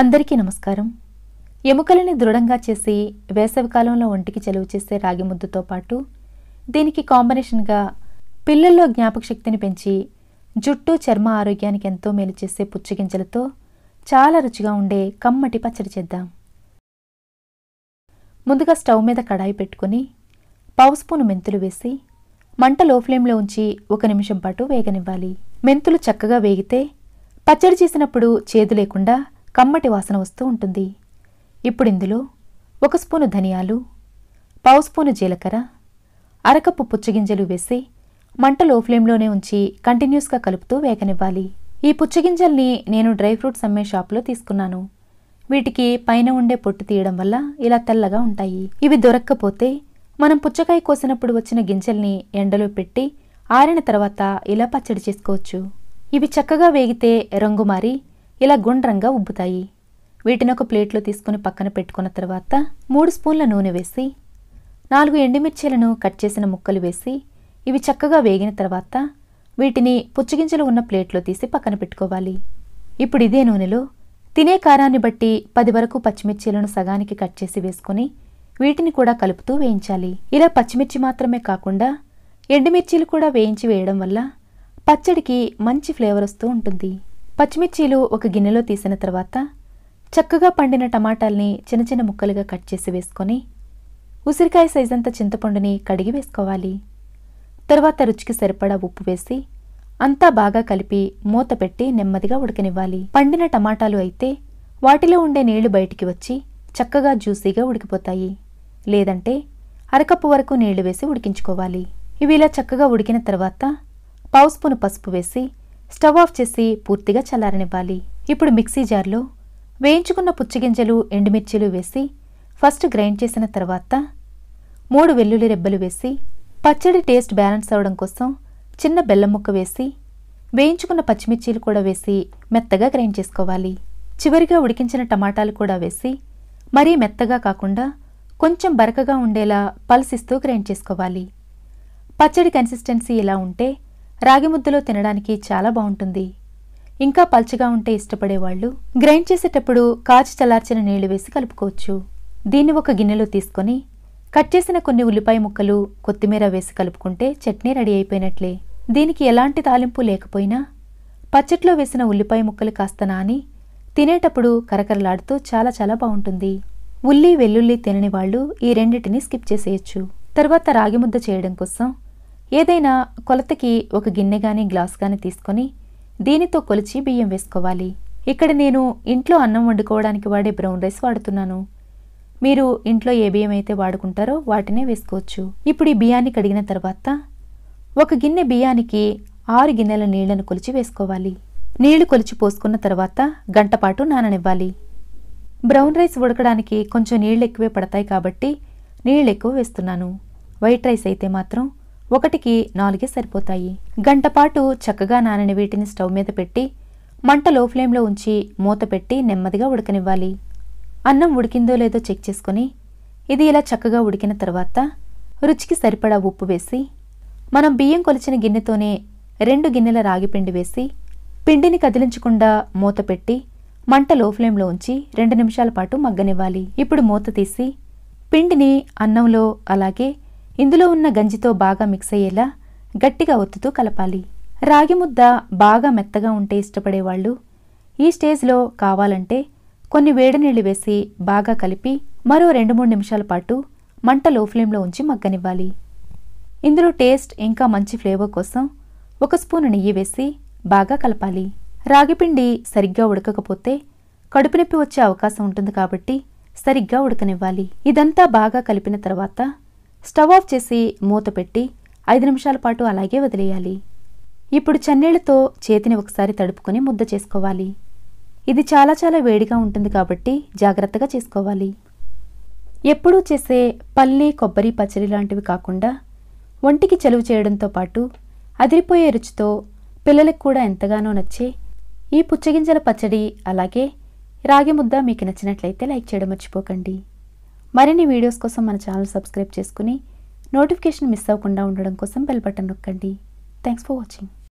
అందరికీ నమస్కారం ఎముకలని దృఢంగా చేసి వేసవికాలంలో ఒంటికి చెలువు చేసే రాగి ముద్దుతో పాటు దీనికి కాంబినేషన్గా పిల్లల్లో జ్ఞాపక శక్తిని పెంచి జుట్టు చర్మ ఆరోగ్యానికి ఎంతో మేలు చేసే పుచ్చగింజలతో చాలా రుచిగా ఉండే కమ్మటి పచ్చడి చేద్దాం ముందుగా స్టవ్ మీద కడాయి పెట్టుకుని పావు స్పూన్ మెంతులు వేసి మంట లో ఫ్లేమ్లో ఉంచి ఒక నిమిషం పాటు వేగనివ్వాలి మెంతులు చక్కగా వేగితే పచ్చడి చేసినప్పుడు చేదు లేకుండా కమ్మటి వాసన వస్తూ ఉంటుంది ఇప్పుడు ఇందులో ఒక స్పూను ధనియాలు పావు స్పూను జీలకర్ర అరకప్పు పుచ్చగింజలు వేసి మంట లో ఫ్లేమ్లోనే ఉంచి కంటిన్యూస్గా కలుపుతూ వేగనివ్వాలి ఈ పుచ్చగింజల్ని నేను డ్రై ఫ్రూట్స్ అమ్మే షాప్లో తీసుకున్నాను వీటికి పైన ఉండే పొట్టు తీయడం వల్ల ఇలా తెల్లగా ఉంటాయి ఇవి దొరక్కపోతే మనం పుచ్చకాయ కోసినప్పుడు వచ్చిన గింజల్ని ఎండలో పెట్టి ఆరిన తర్వాత ఇలా పచ్చడి చేసుకోవచ్చు ఇవి చక్కగా వేగితే రంగు మారి ఇలా గుండ్రంగా ఉబ్బుతాయి వీటిని ఒక ప్లేట్లో తీసుకుని పక్కన పెట్టుకున్న తర్వాత మూడు స్పూన్ల నూనె వేసి నాలుగు ఎండుమిర్చీలను కట్ చేసిన ముక్కలు వేసి ఇవి చక్కగా వేగిన తర్వాత వీటిని పుచ్చగింజలు ఉన్న ప్లేట్లో తీసి పక్కన పెట్టుకోవాలి ఇప్పుడు ఇదే నూనెలో తినే కారాన్ని బట్టి పది వరకు పచ్చిమిర్చీలను సగానికి కట్ చేసి వేసుకుని వీటిని కూడా కలుపుతూ వేయించాలి ఇలా పచ్చిమిర్చి మాత్రమే కాకుండా ఎండుమిర్చీలు కూడా వేయించి వేయడం వల్ల పచ్చడికి మంచి ఫ్లేవర్ వస్తూ ఉంటుంది పచ్చిమిర్చీలు ఒక గిన్నెలో తీసిన తర్వాత చక్కగా పండిన టమాటాల్ని చిన్న చిన్న ముక్కలుగా కట్ చేసి వేసుకొని ఉసిరికాయ సైజంత చింతపండుని కడిగి వేసుకోవాలి తర్వాత రుచికి సరిపడా ఉప్పు వేసి అంతా బాగా కలిపి మూత పెట్టి నెమ్మదిగా ఉడకనివ్వాలి పండిన టమాటాలు అయితే వాటిలో ఉండే నీళ్లు బయటికి వచ్చి చక్కగా జ్యూసీగా ఉడికిపోతాయి లేదంటే అరకప్పు వరకు నీళ్లు వేసి ఉడికించుకోవాలి ఇవి ఇలా చక్కగా ఉడికిన తర్వాత పావు స్పూను పసుపు వేసి స్టవ్ ఆఫ్ చేసి పూర్తిగా చల్లారనివ్వాలి ఇప్పుడు మిక్సీ జార్లో వేయించుకున్న పుచ్చిగింజలు ఎండుమిర్చీలు వేసి ఫస్ట్ గ్రైండ్ చేసిన తర్వాత మూడు వెల్లుల్లి రెబ్బలు వేసి పచ్చడి టేస్ట్ బ్యాలెన్స్ అవడం కోసం చిన్న బెల్లం ముక్క వేసి వేయించుకున్న పచ్చిమిర్చీలు కూడా వేసి మెత్తగా గ్రైండ్ చేసుకోవాలి చివరిగా ఉడికించిన టమాటాలు కూడా వేసి మరీ మెత్తగా కాకుండా కొంచెం బరకగా ఉండేలా పల్సిస్తూ గ్రైండ్ చేసుకోవాలి పచ్చడి కన్సిస్టెన్సీ ఇలా ఉంటే రాగి ముద్దలో తినడానికి చాలా బాగుంటుంది ఇంకా పల్చగా ఉంటే ఇష్టపడేవాళ్ళు గ్రైండ్ చేసేటప్పుడు కాచి చల్లార్చిన నీళ్లు వేసి కలుపుకోవచ్చు దీన్ని ఒక గిన్నెలో తీసుకొని కట్ చేసిన కొన్ని ఉల్లిపాయ ముక్కలు కొత్తిమీర వేసి కలుపుకుంటే చట్నీ రెడీ అయిపోయినట్లే దీనికి ఎలాంటి తాలింపు లేకపోయినా పచ్చట్లో వేసిన ఉల్లిపాయ ముక్కలు కాస్త నాని తినేటప్పుడు కరకరలాడుతూ చాలా చాలా బాగుంటుంది ఉల్లి వెల్లుల్లి తినని వాళ్ళు ఈ రెండింటిని స్కిప్ చేసేయచ్చు తర్వాత రాగి ముద్ద చేయడం కోసం ఏదైనా కొలతకి ఒక గిన్నె కానీ గ్లాస్ కానీ తీసుకొని దీనితో కొలిచి బియ్యం వేసుకోవాలి ఇక్కడ నేను ఇంట్లో అన్నం వండుకోవడానికి వాడే బ్రౌన్ రైస్ వాడుతున్నాను మీరు ఇంట్లో ఏ బియ్యం అయితే వాడుకుంటారో వాటినే వేసుకోవచ్చు ఇప్పుడు ఈ బియ్యాన్ని కడిగిన తర్వాత ఒక గిన్నె బియ్యానికి ఆరు గిన్నెల నీళ్లను కొలిచి వేసుకోవాలి నీళ్లు కొలిచి పోసుకున్న తర్వాత గంటపాటు నాననివ్వాలి బ్రౌన్ రైస్ ఉడకడానికి కొంచెం నీళ్ళు ఎక్కువే పడతాయి కాబట్టి నీళ్ళు ఎక్కువ వేస్తున్నాను వైట్ రైస్ అయితే మాత్రం ఒకటికి నాలుగే సరిపోతాయి గంటపాటు చక్కగా నానిన వీటిని స్టవ్ మీద పెట్టి మంట లో ఫ్లేమ్లో ఉంచి మూత పెట్టి నెమ్మదిగా ఉడకనివ్వాలి అన్నం ఉడికిందో లేదో చెక్ చేసుకుని ఇది ఇలా చక్కగా ఉడికిన తర్వాత రుచికి సరిపడా ఉప్పు వేసి మనం బియ్యం కొలిచిన గిన్నెతోనే రెండు గిన్నెల రాగిపిండి వేసి పిండిని కదిలించకుండా మూత పెట్టి మంట లో ఫ్లేమ్లో ఉంచి రెండు నిమిషాల పాటు మగ్గనివ్వాలి ఇప్పుడు మూత తీసి పిండిని అన్నంలో అలాగే ఇందులో ఉన్న గంజితో బాగా మిక్స్ అయ్యేలా గట్టిగా ఒత్తుతూ కలపాలి రాగి ముద్ద బాగా మెత్తగా ఉంటే ఇష్టపడేవాళ్ళు ఈ స్టేజ్లో కావాలంటే కొన్ని వేడి నీళ్లు వేసి బాగా కలిపి మరో రెండు మూడు నిమిషాల పాటు మంట లో ఫ్లేమ్లో ఉంచి మగ్గనివ్వాలి ఇందులో టేస్ట్ ఇంకా మంచి ఫ్లేవర్ కోసం ఒక స్పూన్ నెయ్యి వేసి బాగా కలపాలి రాగిపిండి సరిగ్గా ఉడకకపోతే కడుపు నొప్పి వచ్చే అవకాశం ఉంటుంది కాబట్టి సరిగ్గా ఉడకనివ్వాలి ఇదంతా బాగా కలిపిన తర్వాత స్టవ్ ఆఫ్ చేసి మూత పెట్టి ఐదు నిమిషాల పాటు అలాగే వదిలేయాలి ఇప్పుడు చెన్నీళ్లతో చేతిని ఒకసారి తడుపుకొని ముద్ద చేసుకోవాలి ఇది చాలా చాలా వేడిగా ఉంటుంది కాబట్టి జాగ్రత్తగా చేసుకోవాలి ఎప్పుడూ చేసే పల్లి కొబ్బరి పచ్చడి లాంటివి కాకుండా ఒంటికి చెలువు చేయడంతో పాటు అదిరిపోయే రుచితో పిల్లలకు కూడా ఎంతగానో నచ్చే ఈ పుచ్చగింజల పచ్చడి అలాగే రాగి ముద్ద మీకు నచ్చినట్లయితే లైక్ చేయడం మర్చిపోకండి మరిన్ని వీడియోస్ కోసం మన ఛానల్ సబ్స్క్రైబ్ చేసుకుని నోటిఫికేషన్ మిస్ అవ్వకుండా ఉండడం కోసం బెల్ బటన్ నొక్కండి థ్యాంక్స్ ఫర్ వాచింగ్